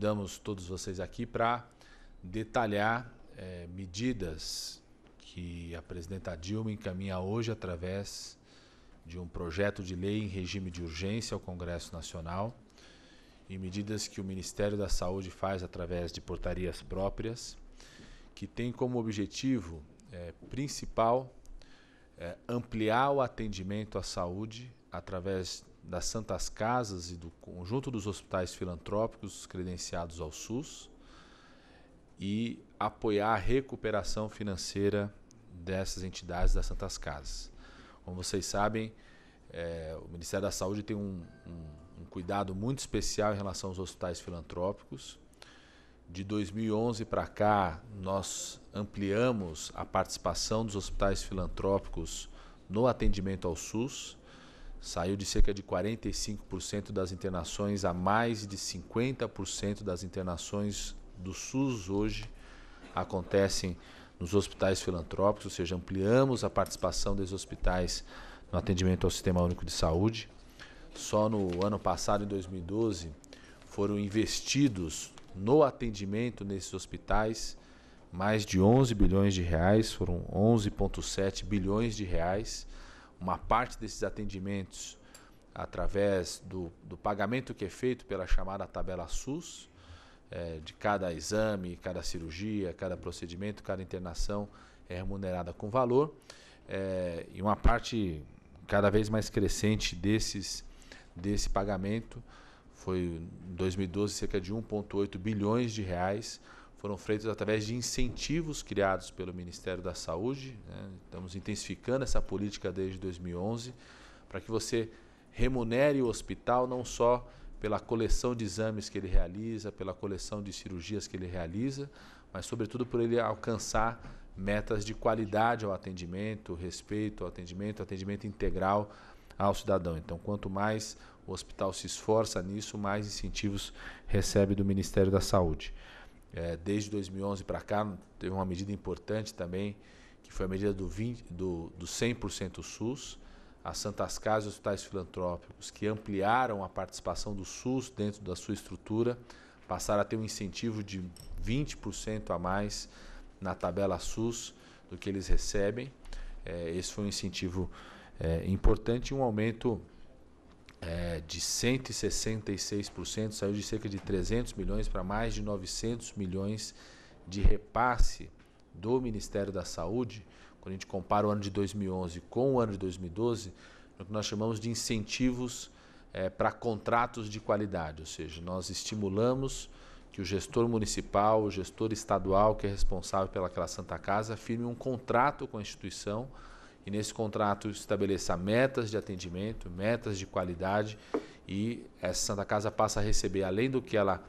convidamos todos vocês aqui para detalhar é, medidas que a presidenta Dilma encaminha hoje através de um projeto de lei em regime de urgência ao Congresso Nacional e medidas que o Ministério da Saúde faz através de portarias próprias, que tem como objetivo é, principal é, ampliar o atendimento à saúde através das Santas Casas e do conjunto dos hospitais filantrópicos credenciados ao SUS e apoiar a recuperação financeira dessas entidades das Santas Casas. Como vocês sabem, é, o Ministério da Saúde tem um, um, um cuidado muito especial em relação aos hospitais filantrópicos. De 2011 para cá, nós ampliamos a participação dos hospitais filantrópicos no atendimento ao SUS saiu de cerca de 45% das internações a mais de 50% das internações do SUS hoje acontecem nos hospitais filantrópicos, ou seja, ampliamos a participação dos hospitais no atendimento ao Sistema Único de Saúde. Só no ano passado, em 2012, foram investidos no atendimento nesses hospitais mais de 11 bilhões de reais, foram 11,7 bilhões de reais uma parte desses atendimentos através do, do pagamento que é feito pela chamada tabela SUS, é, de cada exame, cada cirurgia, cada procedimento, cada internação é remunerada com valor. É, e uma parte cada vez mais crescente desses, desse pagamento foi em 2012 cerca de 1,8 bilhões de reais foram feitos através de incentivos criados pelo Ministério da Saúde. Né? Estamos intensificando essa política desde 2011 para que você remunere o hospital não só pela coleção de exames que ele realiza, pela coleção de cirurgias que ele realiza, mas sobretudo por ele alcançar metas de qualidade ao atendimento, respeito ao atendimento, atendimento integral ao cidadão. Então, quanto mais o hospital se esforça nisso, mais incentivos recebe do Ministério da Saúde. É, desde 2011 para cá, teve uma medida importante também, que foi a medida do, 20, do, do 100% SUS. As Santas Casas e hospitais filantrópicos, que ampliaram a participação do SUS dentro da sua estrutura, passaram a ter um incentivo de 20% a mais na tabela SUS do que eles recebem. É, esse foi um incentivo é, importante e um aumento é, de 166%, saiu de cerca de 300 milhões para mais de 900 milhões de repasse do Ministério da Saúde, quando a gente compara o ano de 2011 com o ano de 2012, no é que nós chamamos de incentivos é, para contratos de qualidade, ou seja, nós estimulamos que o gestor municipal, o gestor estadual que é responsável pelaquela Santa Casa, firme um contrato com a instituição e nesse contrato estabeleça metas de atendimento, metas de qualidade e essa Santa Casa passa a receber, além do que ela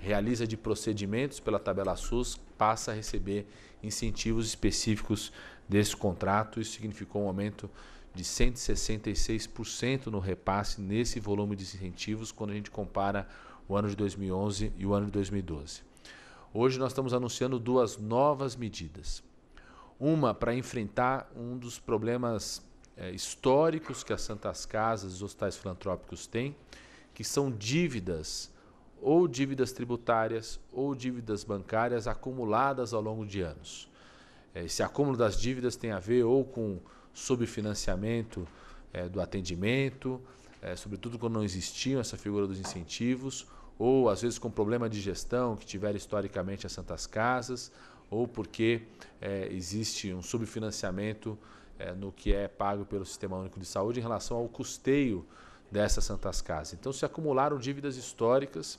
realiza de procedimentos pela tabela SUS, passa a receber incentivos específicos desse contrato. Isso significou um aumento de 166% no repasse nesse volume de incentivos quando a gente compara o ano de 2011 e o ano de 2012. Hoje nós estamos anunciando duas novas medidas. Uma para enfrentar um dos problemas é, históricos que as santas casas e os hospitais filantrópicos têm, que são dívidas, ou dívidas tributárias, ou dívidas bancárias acumuladas ao longo de anos. Eh, esse acúmulo das dívidas tem a ver ou com subfinanciamento é, do atendimento, é, sobretudo quando não existiam essa figura dos incentivos, ou às vezes com problema de gestão que tiveram historicamente as santas casas, ou porque é, existe um subfinanciamento é, no que é pago pelo Sistema Único de Saúde em relação ao custeio dessas santas casas. Então se acumularam dívidas históricas,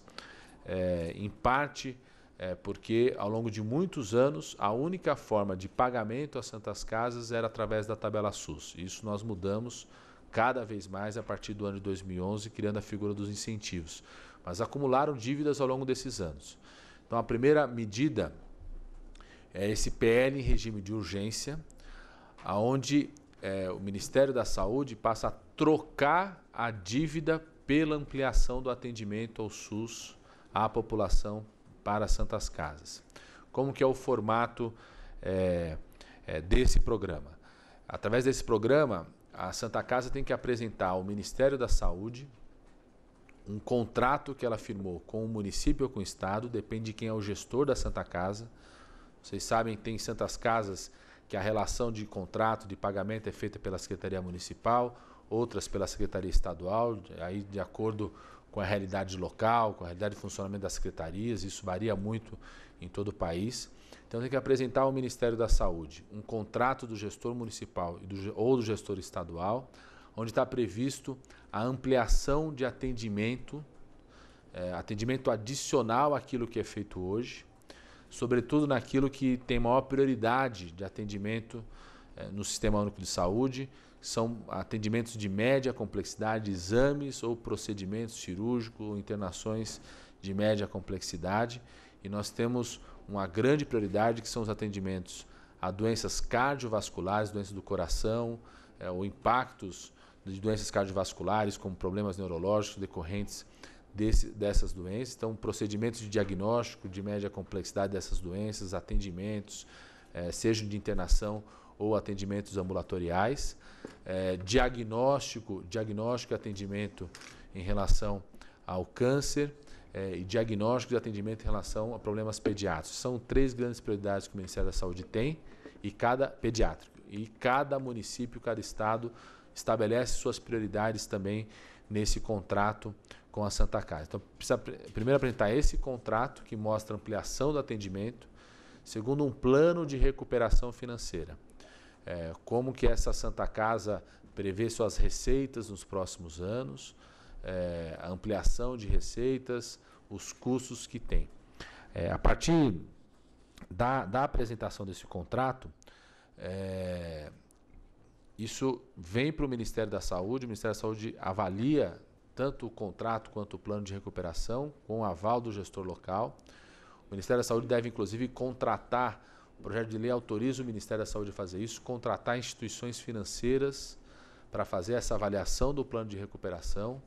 é, em parte é, porque ao longo de muitos anos a única forma de pagamento às santas casas era através da tabela SUS. Isso nós mudamos cada vez mais a partir do ano de 2011, criando a figura dos incentivos. Mas acumularam dívidas ao longo desses anos. Então a primeira medida é esse PL em regime de urgência, aonde é, o Ministério da Saúde passa a trocar a dívida pela ampliação do atendimento ao SUS à população para as Santas Casas. Como que é o formato é, é, desse programa? Através desse programa, a Santa Casa tem que apresentar ao Ministério da Saúde um contrato que ela firmou com o município ou com o estado, depende de quem é o gestor da Santa Casa, vocês sabem que tem Santas Casas que a relação de contrato, de pagamento é feita pela Secretaria Municipal, outras pela Secretaria Estadual, aí de acordo com a realidade local, com a realidade de funcionamento das secretarias, isso varia muito em todo o país. Então tem que apresentar ao Ministério da Saúde um contrato do gestor municipal ou do gestor estadual, onde está previsto a ampliação de atendimento, é, atendimento adicional àquilo que é feito hoje, sobretudo naquilo que tem maior prioridade de atendimento eh, no Sistema Único de Saúde, são atendimentos de média complexidade, exames ou procedimentos cirúrgicos, internações de média complexidade. E nós temos uma grande prioridade que são os atendimentos a doenças cardiovasculares, doenças do coração, é, ou impactos de doenças cardiovasculares, como problemas neurológicos decorrentes desse, dessas doenças. Então, procedimentos de diagnóstico de média complexidade dessas doenças, atendimentos, é, sejam de internação ou atendimentos ambulatoriais. É, diagnóstico, diagnóstico e atendimento em relação ao câncer é, e diagnóstico e atendimento em relação a problemas pediátricos. São três grandes prioridades que o Ministério da Saúde tem e cada pediátrico. E cada município, cada estado estabelece suas prioridades também nesse contrato com a Santa Casa. Então, precisa primeiro apresentar esse contrato que mostra ampliação do atendimento, segundo um plano de recuperação financeira. É, como que essa Santa Casa prevê suas receitas nos próximos anos, é, a ampliação de receitas, os custos que tem. É, a partir da, da, apresentação desse contrato, é, isso vem para o Ministério da Saúde, o Ministério da Saúde avalia tanto o contrato quanto o plano de recuperação, com o aval do gestor local. O Ministério da Saúde deve, inclusive, contratar o projeto de lei autoriza o Ministério da Saúde a fazer isso contratar instituições financeiras para fazer essa avaliação do plano de recuperação.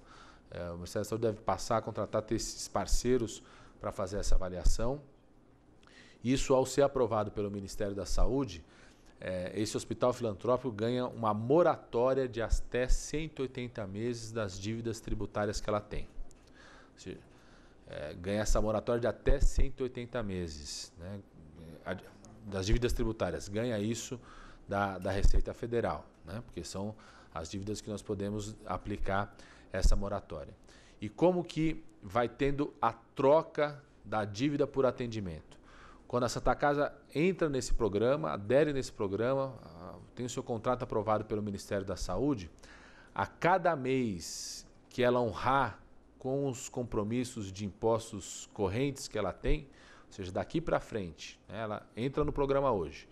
É, o Ministério da Saúde deve passar a contratar esses parceiros para fazer essa avaliação. Isso, ao ser aprovado pelo Ministério da Saúde, é, esse hospital filantrópico ganha uma moratória de até 180 meses das dívidas tributárias que ela tem. Seja, é, ganha essa moratória de até 180 meses né, das dívidas tributárias. Ganha isso da, da Receita Federal, né, porque são as dívidas que nós podemos aplicar essa moratória. E como que vai tendo a troca da dívida por atendimento? Quando a Santa Casa entra nesse programa, adere nesse programa, tem o seu contrato aprovado pelo Ministério da Saúde, a cada mês que ela honrar com os compromissos de impostos correntes que ela tem, ou seja, daqui para frente, né, ela entra no programa hoje.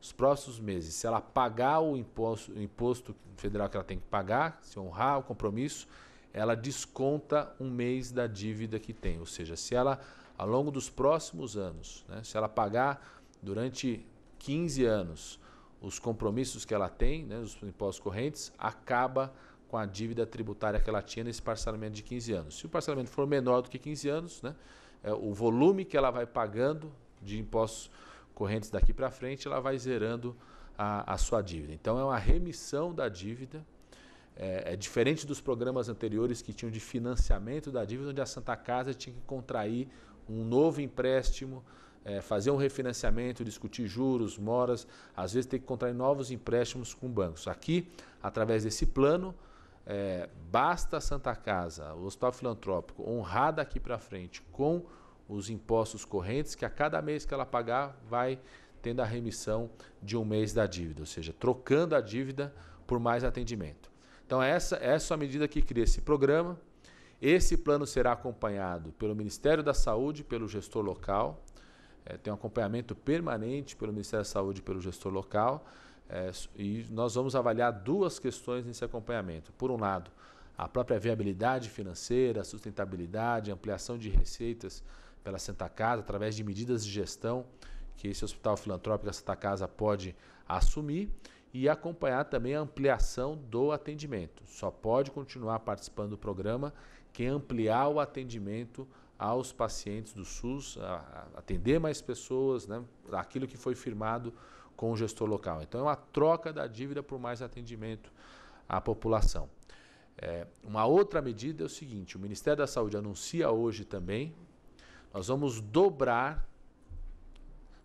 Os próximos meses, se ela pagar o imposto, o imposto federal que ela tem que pagar, se honrar o compromisso, ela desconta um mês da dívida que tem. Ou seja, se ela, ao longo dos próximos anos, né, se ela pagar durante 15 anos os compromissos que ela tem, né, os impostos correntes, acaba com a dívida tributária que ela tinha nesse parcelamento de 15 anos. Se o parcelamento for menor do que 15 anos, né, é, o volume que ela vai pagando de impostos correntes daqui para frente, ela vai zerando a, a sua dívida. Então, é uma remissão da dívida é, é, diferente dos programas anteriores que tinham de financiamento da dívida, onde a Santa Casa tinha que contrair um novo empréstimo, é, fazer um refinanciamento, discutir juros, moras, às vezes tem que contrair novos empréstimos com bancos. Aqui, através desse plano, é, basta a Santa Casa, o Hospital Filantrópico, honrar daqui para frente com os impostos correntes, que a cada mês que ela pagar vai tendo a remissão de um mês da dívida, ou seja, trocando a dívida por mais atendimento. Então, essa, essa é a medida que cria esse programa. Esse plano será acompanhado pelo Ministério da Saúde, pelo gestor local. É, tem um acompanhamento permanente pelo Ministério da Saúde e pelo gestor local. É, e nós vamos avaliar duas questões nesse acompanhamento. Por um lado, a própria viabilidade financeira, sustentabilidade, ampliação de receitas pela Santa Casa, através de medidas de gestão que esse hospital filantrópico, a Santa Casa, pode assumir e acompanhar também a ampliação do atendimento. Só pode continuar participando do programa quem ampliar o atendimento aos pacientes do SUS, a, a atender mais pessoas, né, aquilo que foi firmado com o gestor local. Então é uma troca da dívida por mais atendimento à população. É, uma outra medida é o seguinte: o Ministério da Saúde anuncia hoje também, nós vamos dobrar,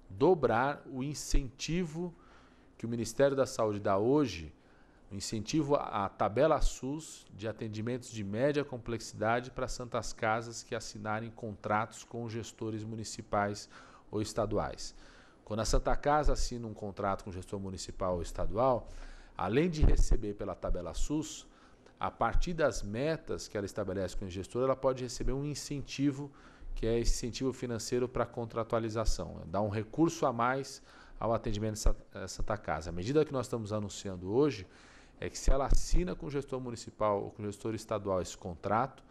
dobrar o incentivo que o Ministério da Saúde dá hoje, o incentivo à tabela SUS de atendimentos de média complexidade para santas casas que assinarem contratos com gestores municipais ou estaduais. Quando a Santa Casa assina um contrato com o gestor municipal ou estadual, além de receber pela tabela SUS, a partir das metas que ela estabelece com o gestor, ela pode receber um incentivo, que é esse incentivo financeiro para contratualização. Dá um recurso a mais ao atendimento Santa Casa. A medida que nós estamos anunciando hoje é que se ela assina com o gestor municipal ou com o gestor estadual esse contrato,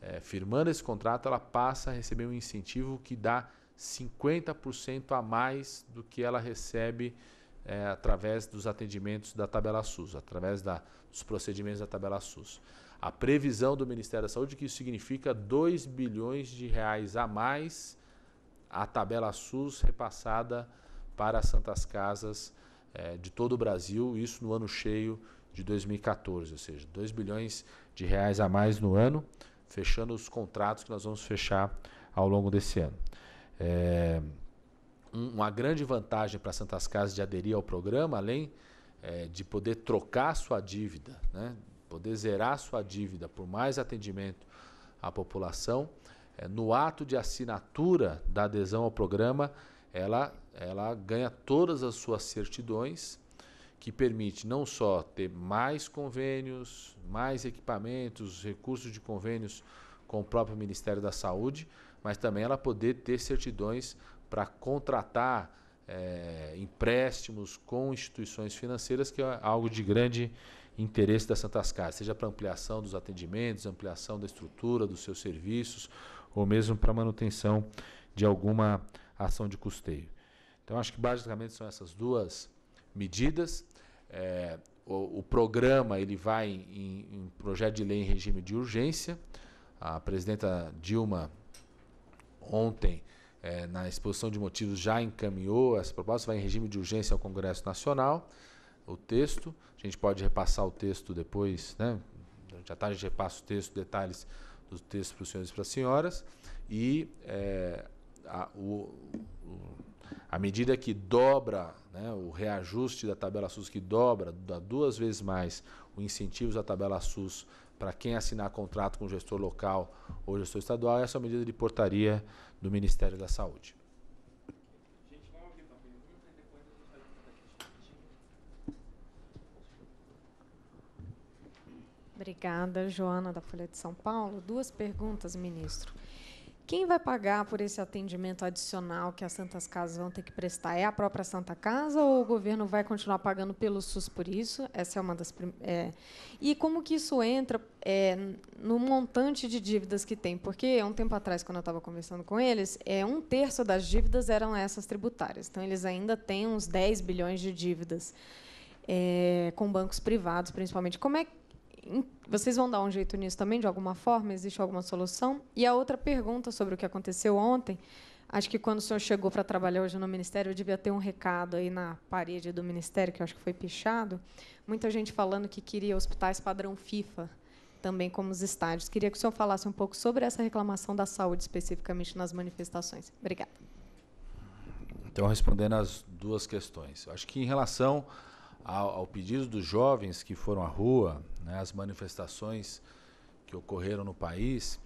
é, firmando esse contrato, ela passa a receber um incentivo que dá 50% a mais do que ela recebe é, através dos atendimentos da tabela SUS, através da, dos procedimentos da tabela SUS. A previsão do Ministério da Saúde é que isso significa 2 bilhões de reais a mais a tabela SUS repassada para as Santas Casas é, de todo o Brasil, isso no ano cheio de 2014, ou seja, 2 bilhões de reais a mais no ano, fechando os contratos que nós vamos fechar ao longo desse ano. É, uma grande vantagem para as Santas Casas de aderir ao programa, além é, de poder trocar sua dívida, né, poder zerar sua dívida por mais atendimento à população, é, no ato de assinatura da adesão ao programa, ela, ela ganha todas as suas certidões, que permite não só ter mais convênios, mais equipamentos, recursos de convênios com o próprio Ministério da Saúde, mas também ela poder ter certidões para contratar é, empréstimos com instituições financeiras, que é algo de grande interesse da Santas Casas, seja para ampliação dos atendimentos, ampliação da estrutura, dos seus serviços, ou mesmo para manutenção de alguma a ação de custeio. Então, acho que basicamente são essas duas medidas. É, o, o, programa ele vai em, em, projeto de lei em regime de urgência. A presidenta Dilma, ontem, é, na exposição de motivos, já encaminhou essa proposta, vai em regime de urgência ao Congresso Nacional, o texto. A gente pode repassar o texto depois, né? Durante a tarde a gente repassa o texto, detalhes do texto para os senhores e para as senhoras. E é, a, o, a medida que dobra, né, o reajuste da tabela SUS que dobra, dá duas vezes mais o incentivo da tabela SUS para quem assinar contrato com o gestor local ou gestor estadual, essa é uma medida de portaria do Ministério da Saúde. Obrigada, Joana da Folha de São Paulo. Duas perguntas, ministro. Quem vai pagar por esse atendimento adicional que as Santas Casas vão ter que prestar? É a própria Santa Casa ou o governo vai continuar pagando pelo SUS por isso? Essa é uma das prim... é. E como que isso entra é, no montante de dívidas que tem? Porque há um tempo atrás, quando eu estava conversando com eles, é, um terço das dívidas eram essas tributárias. Então, eles ainda têm uns 10 bilhões de dívidas é, com bancos privados, principalmente. Como é que vocês vão dar um jeito nisso também, de alguma forma? Existe alguma solução? E a outra pergunta sobre o que aconteceu ontem. Acho que quando o senhor chegou para trabalhar hoje no Ministério, eu devia ter um recado aí na parede do Ministério, que acho que foi pichado. Muita gente falando que queria hospitais padrão FIFA, também como os estádios. Queria que o senhor falasse um pouco sobre essa reclamação da saúde, especificamente nas manifestações. Obrigada. Então, respondendo às duas questões. Acho que em relação ao, ao pedido dos jovens que foram à rua, né, as manifestações que ocorreram no país,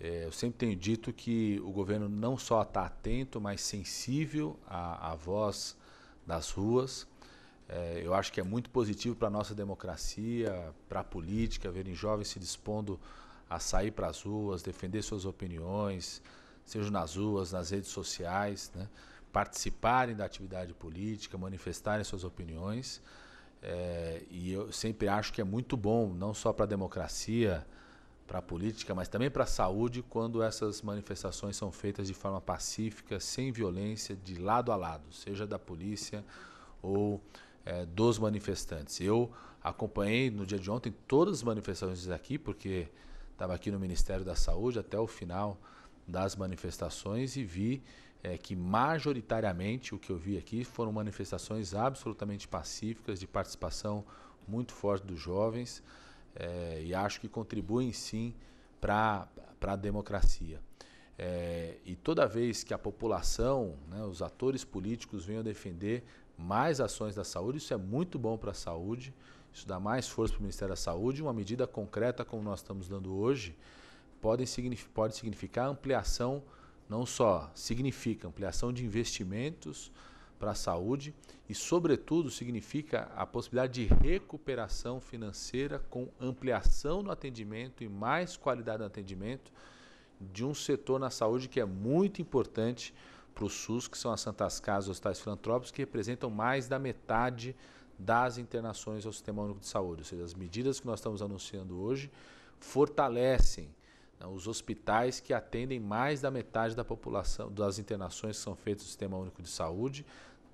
é, eu sempre tenho dito que o governo não só está atento, mas sensível à, à voz das ruas. É, eu acho que é muito positivo para a nossa democracia, para a política, verem jovens se dispondo a sair para as ruas, defender suas opiniões, seja nas ruas, nas redes sociais. Né? participarem da atividade política, manifestarem suas opiniões. É, e eu sempre acho que é muito bom, não só para a democracia, para a política, mas também para a saúde, quando essas manifestações são feitas de forma pacífica, sem violência, de lado a lado, seja da polícia ou é, dos manifestantes. Eu acompanhei no dia de ontem todas as manifestações aqui, porque estava aqui no Ministério da Saúde até o final das manifestações e vi é que majoritariamente o que eu vi aqui foram manifestações absolutamente pacíficas, de participação muito forte dos jovens, é, e acho que contribuem sim para a democracia. É, e toda vez que a população, né, os atores políticos venham defender mais ações da saúde, isso é muito bom para a saúde, isso dá mais força para o Ministério da Saúde. Uma medida concreta como nós estamos dando hoje pode, pode significar ampliação não só significa ampliação de investimentos para a saúde e, sobretudo, significa a possibilidade de recuperação financeira com ampliação no atendimento e mais qualidade no atendimento de um setor na saúde que é muito importante para o SUS, que são as Santas Casas os hospitais filantrópicos, que representam mais da metade das internações ao Sistema Único de Saúde. Ou seja, as medidas que nós estamos anunciando hoje fortalecem né? os hospitais que atendem mais da metade da população das internações que são feitas no Sistema Único de Saúde,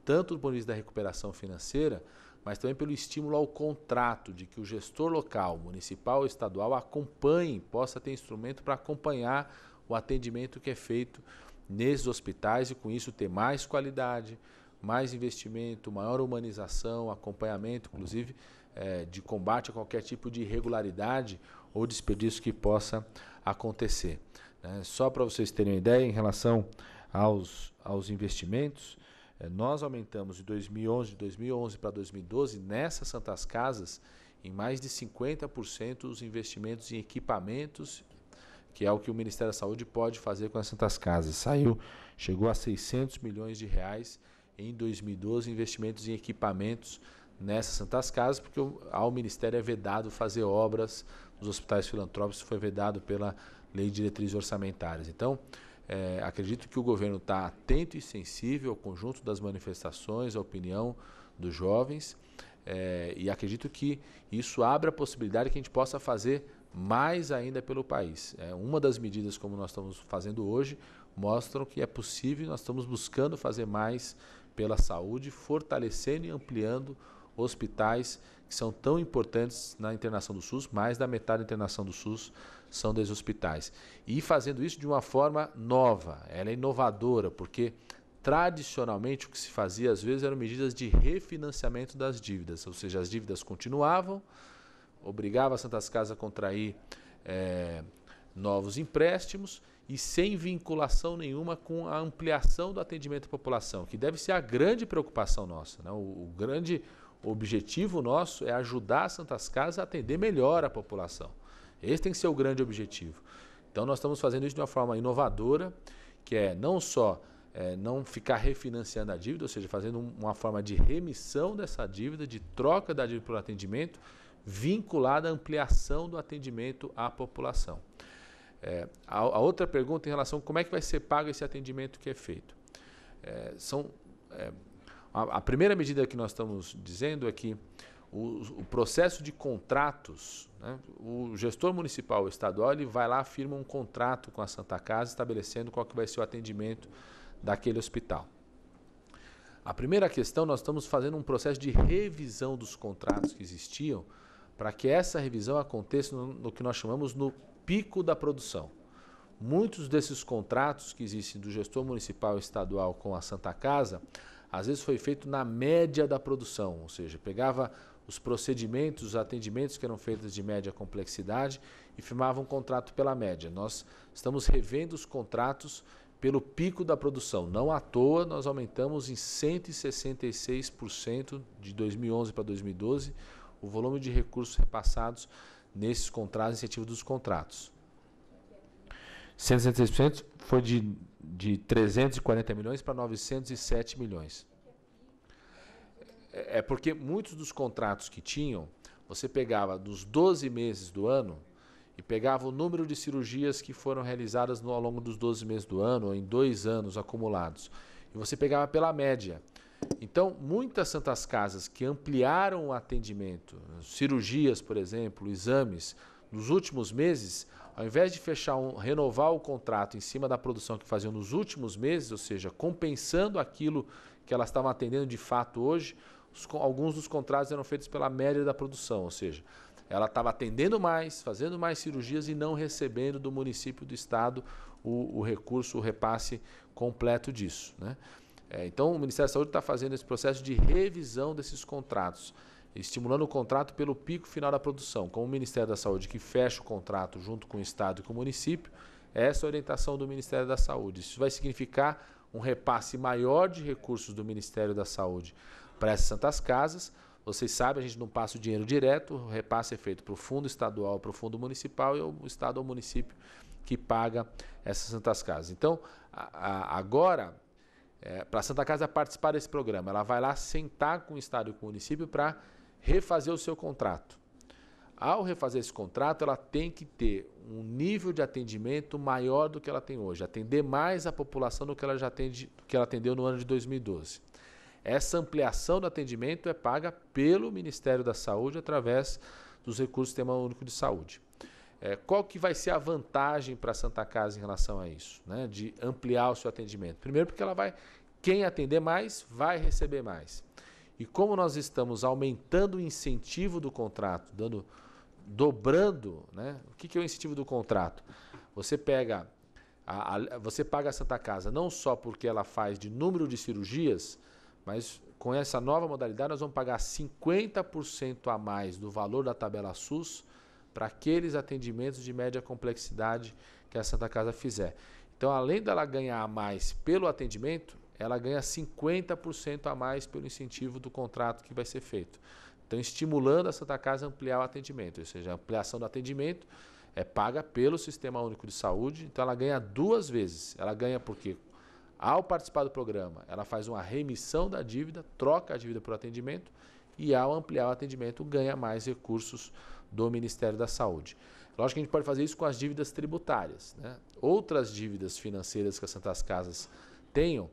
tanto do ponto de vista da recuperação financeira, mas também pelo estímulo ao contrato de que o gestor local, municipal ou estadual, acompanhe, possa ter instrumento para acompanhar o atendimento que é feito nesses hospitais e com isso ter mais qualidade, mais investimento, maior humanização, acompanhamento, inclusive é, de combate a qualquer tipo de irregularidade ou desperdício que possa acontecer. É, só para vocês terem uma ideia, em relação aos, aos investimentos, é, nós aumentamos de 2011, 2011 para 2012, nessas Santas Casas, em mais de 50% os investimentos em equipamentos, que é o que o Ministério da Saúde pode fazer com as Santas Casas. Saiu, chegou a 600 milhões de reais em 2012, investimentos em equipamentos nessas santas casas, porque ao Ministério é vedado fazer obras nos hospitais filantrópicos, foi vedado pela lei de diretrizes orçamentárias. Então, é, acredito que o governo está atento e sensível ao conjunto das manifestações, à opinião dos jovens, é, e acredito que isso abre a possibilidade que a gente possa fazer mais ainda pelo país. É, uma das medidas, como nós estamos fazendo hoje, mostram que é possível, nós estamos buscando fazer mais pela saúde, fortalecendo e ampliando hospitais que são tão importantes na internação do SUS, mais da metade da internação do SUS são desses hospitais. E fazendo isso de uma forma nova, ela é inovadora, porque tradicionalmente o que se fazia às vezes eram medidas de refinanciamento das dívidas, ou seja, as dívidas continuavam, obrigava as Santas Casas a contrair é, novos empréstimos e sem vinculação nenhuma com a ampliação do atendimento à população, que deve ser a grande preocupação nossa. Né? O, o grande o objetivo nosso é ajudar as Santas Casas a atender melhor a população. Esse tem que ser o grande objetivo. Então, nós estamos fazendo isso de uma forma inovadora, que é não só é, não ficar refinanciando a dívida, ou seja, fazendo uma forma de remissão dessa dívida, de troca da dívida pelo atendimento, vinculada à ampliação do atendimento à população. É, a, a, outra pergunta em relação a como é que vai ser pago esse atendimento que é feito. É, são a, a primeira medida que nós estamos dizendo é que o, o processo de contratos, né, o gestor municipal estadual ele vai lá, firma um contrato com a Santa Casa, estabelecendo qual que vai ser o atendimento daquele hospital. A primeira questão, nós estamos fazendo um processo de revisão dos contratos que existiam, para que essa revisão aconteça no, no, que nós chamamos no pico da produção. Muitos desses contratos que existem do gestor municipal estadual com a Santa Casa às vezes foi feito na média da produção, ou seja, pegava os procedimentos, os atendimentos que eram feitos de média complexidade e firmava um contrato pela média. Nós estamos revendo os contratos pelo pico da produção. Não à toa, nós aumentamos em 166% de 2011 para 2012 o volume de recursos repassados nesses contratos, iniciativa dos contratos. 163% foi de, de 340 milhões para 907 milhões. É, é porque muitos dos contratos que tinham, você pegava dos 12 meses do ano e pegava o número de cirurgias que foram realizadas no, ao longo dos 12 meses do ano, ou em dois anos acumulados. E você pegava pela média. Então, muitas santas casas que ampliaram o atendimento, cirurgias, por exemplo, exames, nos últimos meses, ao invés de fechar um, renovar o contrato em cima da produção que faziam nos últimos meses, ou seja, compensando aquilo que elas estavam atendendo de fato hoje, os, alguns dos contratos eram feitos pela média da produção, ou seja, ela estava atendendo mais, fazendo mais cirurgias e não recebendo do município, do estado, o, o recurso, o repasse completo disso. Né? É, então, o Ministério da Saúde está fazendo esse processo de revisão desses contratos estimulando o contrato pelo pico final da produção, com o Ministério da Saúde que fecha o contrato junto com o Estado e com o município. Essa é a orientação do Ministério da Saúde. Isso vai significar um repasse maior de recursos do Ministério da Saúde para essas santas casas. Vocês sabem, a gente não passa o dinheiro direto, o repasse é feito para o fundo estadual, para o fundo municipal e o estado é ou município que paga essas santas casas. Então, a, a, agora, é, eh, para a Santa Casa participar desse programa, ela vai lá sentar com o estado e com o município para refazer o seu contrato. Ao refazer esse contrato, ela tem que ter um nível de atendimento maior do que ela tem hoje, atender mais a população do que ela já atende, do que ela atendeu no ano de 2012. Essa ampliação do atendimento é paga pelo Ministério da Saúde através dos recursos do Sistema Único de Saúde. É, qual que vai ser a vantagem para a Santa Casa em relação a isso, né? de ampliar o seu atendimento? Primeiro porque ela vai, quem atender mais vai receber mais. E como nós estamos aumentando o incentivo do contrato, dando, dobrando, né? O que, que é o incentivo do contrato? Você pega, a, a, você paga a Santa Casa não só porque ela faz de número de cirurgias, mas com essa nova modalidade nós vamos pagar 50% a mais do valor da tabela SUS para aqueles atendimentos de média complexidade que a Santa Casa fizer. Então, além dela ganhar a mais pelo atendimento, ela ganha 50% a mais pelo incentivo do contrato que vai ser feito. Então, estimulando a Santa Casa a ampliar o atendimento, ou seja, a ampliação do atendimento é paga pelo Sistema Único de Saúde, então ela ganha duas vezes. Ela ganha porque, ao participar do programa, ela faz uma remissão da dívida, troca a dívida por atendimento, e ao ampliar o atendimento, ganha mais recursos do Ministério da Saúde. Lógico que a gente pode fazer isso com as dívidas tributárias. Né? Outras dívidas financeiras que as Santas Casas tenham,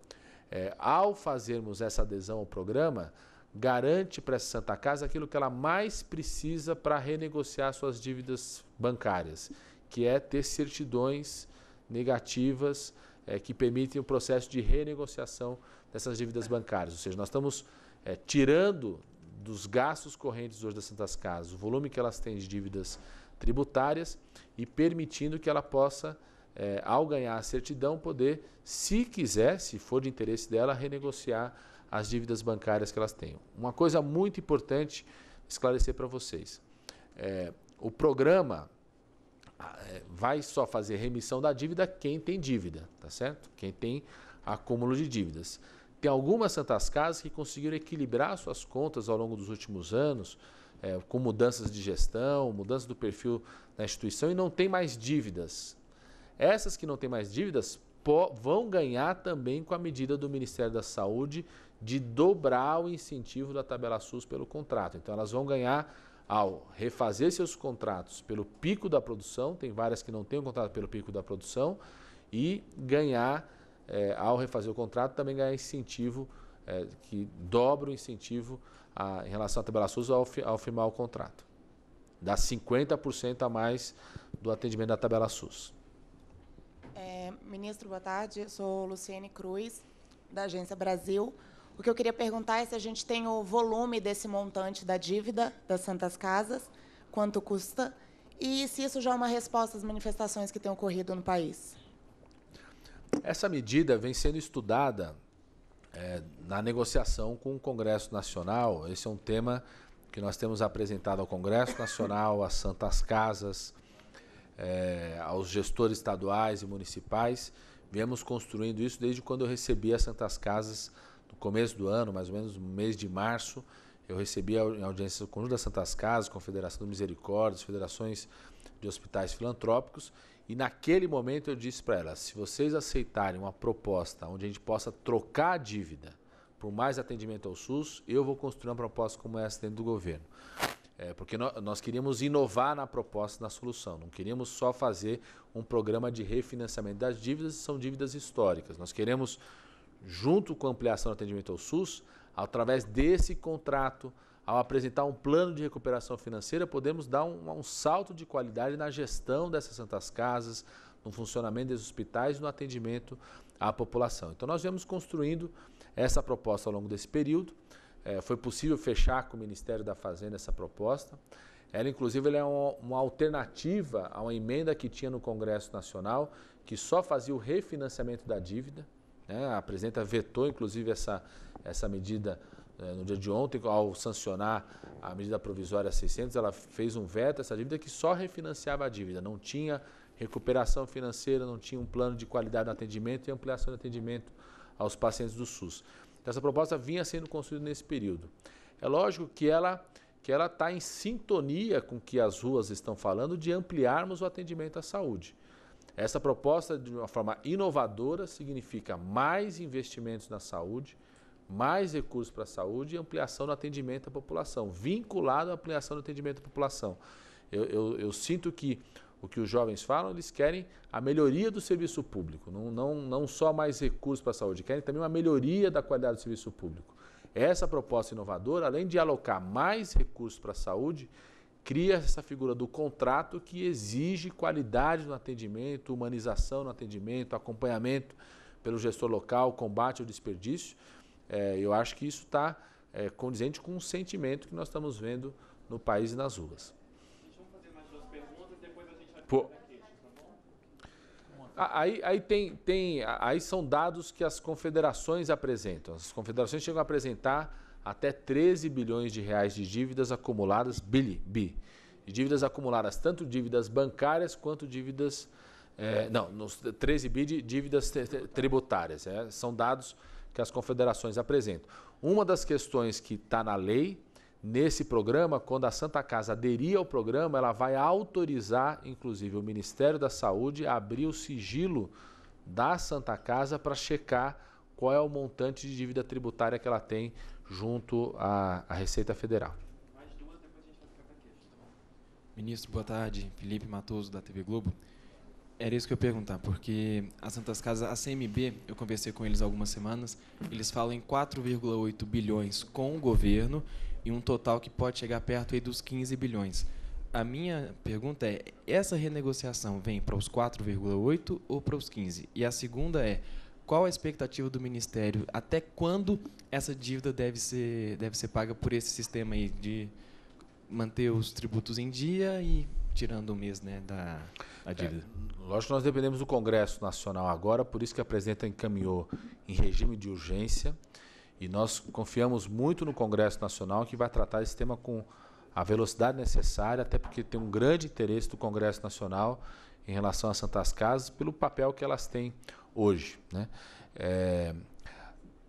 é, ao fazermos essa adesão ao programa, garante para essa Santa Casa aquilo que ela mais precisa para renegociar suas dívidas bancárias, que é ter certidões negativas é, que permitem o processo de renegociação dessas dívidas bancárias. Ou seja, nós estamos é, tirando dos gastos correntes hoje das Santas Casas o volume que elas têm de dívidas tributárias e permitindo que ela possa é, ao ganhar a certidão, poder, se quiser, se for de interesse dela, renegociar as dívidas bancárias que elas tenham. Uma coisa muito importante esclarecer para vocês: é, o programa é, vai só fazer remissão da dívida quem tem dívida, tá certo? Quem tem acúmulo de dívidas. Tem algumas santas casas que conseguiram equilibrar suas contas ao longo dos últimos anos, é, com mudanças de gestão, mudança do perfil da instituição e não tem mais dívidas. Essas que não têm mais dívidas vão ganhar também com a medida do Ministério da Saúde de dobrar o incentivo da tabela SUS pelo contrato. Então elas vão ganhar ao refazer seus contratos pelo pico da produção, tem várias que não têm o contrato pelo pico da produção, e ganhar, é, ao refazer o contrato, também ganhar incentivo, é, que dobra o incentivo a, em relação à tabela SUS ao, ao firmar o contrato. Dá 50% a mais do atendimento da tabela SUS. Ministro, boa tarde. Eu sou Luciene Cruz, da Agência Brasil. O que eu queria perguntar é se a gente tem o volume desse montante da dívida das Santas Casas, quanto custa, e se isso já é uma resposta às manifestações que têm ocorrido no país. Essa medida vem sendo estudada é, na negociação com o Congresso Nacional. Esse é um tema que nós temos apresentado ao Congresso Nacional, às Santas Casas, é, aos gestores estaduais e municipais. Viemos construindo isso desde quando eu recebi as Santas Casas, no começo do ano, mais ou menos no mês de março. Eu recebi em audiência o Conjunto das Santas Casas, Confederação do Misericórdia, Federações de Hospitais Filantrópicos, e naquele momento eu disse para elas: se vocês aceitarem uma proposta onde a gente possa trocar a dívida por mais atendimento ao SUS, eu vou construir uma proposta como essa dentro do governo. É, porque nós queríamos inovar na proposta, na solução. Não queríamos só fazer um programa de refinanciamento das dívidas, são dívidas históricas. Nós queremos, junto com a ampliação do atendimento ao SUS, através desse contrato, ao apresentar um plano de recuperação financeira, podemos dar um, um salto de qualidade na gestão dessas santas casas, no funcionamento dos hospitais e no atendimento à população. Então, nós viemos construindo essa proposta ao longo desse período. É, foi possível fechar com o Ministério da Fazenda essa proposta. Ela, inclusive, ela é uma, uma, alternativa a uma emenda que tinha no Congresso Nacional, que só fazia o refinanciamento da dívida. Né? A presidenta vetou, inclusive, essa, essa medida é, no dia de ontem, ao sancionar a medida provisória 600, ela fez um veto a essa dívida que só refinanciava a dívida, não tinha recuperação financeira, não tinha um plano de qualidade de atendimento e ampliação de atendimento aos pacientes do SUS dessa essa proposta vinha sendo construída nesse período. É lógico que ela que ela está em sintonia com o que as ruas estão falando de ampliarmos o atendimento à saúde. Essa proposta, de uma forma inovadora, significa mais investimentos na saúde, mais recursos para a saúde e ampliação do atendimento à população, vinculado à ampliação do atendimento à população. Eu, eu, eu sinto que o que os jovens falam, eles querem a melhoria do serviço público, não, não, não só mais recursos para a saúde, querem também uma melhoria da qualidade do serviço público. Essa proposta inovadora, além de alocar mais recursos para a saúde, cria essa figura do contrato que exige qualidade no atendimento, humanização no atendimento, acompanhamento pelo gestor local, combate ao desperdício. É, eu acho que isso está é, condizente com o sentimento que nós estamos vendo no país e nas ruas. Tipo, aí, aí, tem, tem, aí são dados que as confederações apresentam. As confederações chegam a apresentar até 13 bilhões de reais de dívidas acumuladas, bili, bi, dívidas acumuladas, tanto dívidas bancárias quanto dívidas, é, não, nos 13 bi de dívidas tributárias. É, são dados que as confederações apresentam. Uma das questões que está na lei Nesse programa, quando a Santa Casa aderir ao programa, ela vai autorizar, inclusive, o Ministério da Saúde a abrir o sigilo da Santa Casa para checar qual é o montante de dívida tributária que ela tem junto à, à Receita Federal. Tá Ministro, boa tarde. Felipe Matoso, da TV Globo. Era isso que eu ia perguntar, porque as Santas Casas, a CMB, eu conversei com eles algumas semanas, eles falam em 4,8 bilhões com o governo e um total que pode chegar perto dos 15 bilhões. A minha pergunta é: essa renegociação vem para os 4,8 ou para os 15? E a segunda é: qual a expectativa do Ministério? Até quando essa dívida deve ser, deve ser paga por esse sistema aí de manter os tributos em dia e tirando o mês né, da, é, dívida? É, lógico que nós dependemos do Congresso Nacional agora, por isso que a presidenta encaminhou em regime de urgência e nós confiamos muito no Congresso Nacional, que vai tratar esse tema com a velocidade necessária, até porque tem um grande interesse do Congresso Nacional em relação às Santas Casas, pelo papel que elas têm hoje. Né? É,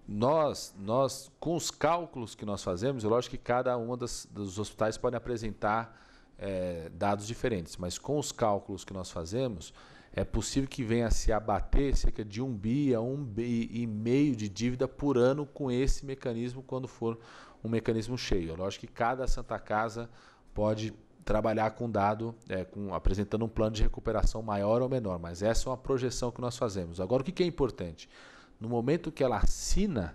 nós, nós, com os cálculos que nós fazemos, é lógico que cada um dos hospitais pode apresentar é, dados diferentes, mas com os cálculos que nós fazemos, é possível que venha a se abater cerca de um bi a um bi e meio de dívida por ano com esse mecanismo quando for um mecanismo cheio. É lógico que cada Santa Casa pode trabalhar com dado, é, com, apresentando um plano de recuperação maior ou menor, mas essa é uma projeção que nós fazemos. Agora, o que, que é importante? No momento que ela assina,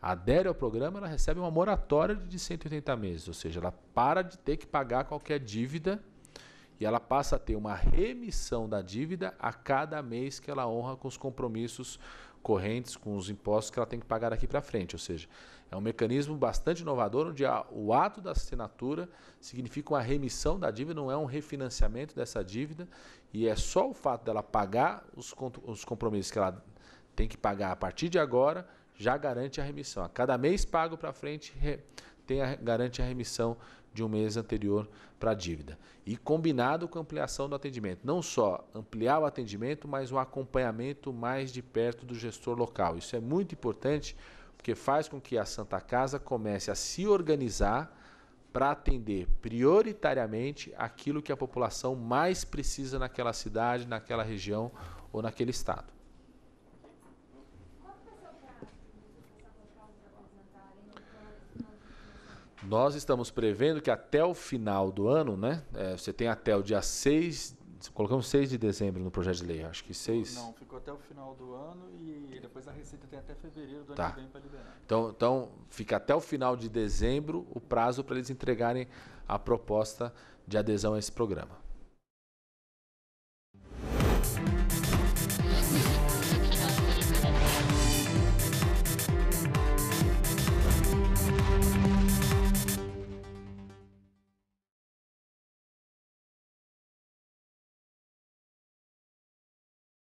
adere ao programa, ela recebe uma moratória de 180 meses, ou seja, ela para de ter que pagar qualquer dívida e ela passa a ter uma remissão da dívida a cada mês que ela honra com os compromissos correntes, com os impostos que ela tem que pagar daqui para frente. Ou seja, é um mecanismo bastante inovador, onde o ato da assinatura significa uma remissão da dívida, não é um refinanciamento dessa dívida, e é só o fato dela pagar os, os compromissos que ela tem que pagar a partir de agora já garante a remissão. A cada mês pago para frente, tem a, garante a remissão de um mês anterior para a dívida. E combinado com a ampliação do atendimento. Não só ampliar o atendimento, mas um acompanhamento mais de perto do gestor local. Isso é muito importante porque faz com que a Santa Casa comece a se organizar para atender prioritariamente aquilo que a população mais precisa naquela cidade, naquela região ou naquele estado. Nós estamos prevendo que até o final do ano, né? É, você tem até o dia 6. Colocamos 6 de dezembro no projeto de lei, acho que 6. Não, ficou até o final do ano e depois a Receita tem até fevereiro do tá. ano que vem para liberar. Então, então, fica até o final de dezembro o prazo para eles entregarem a proposta de adesão a esse programa.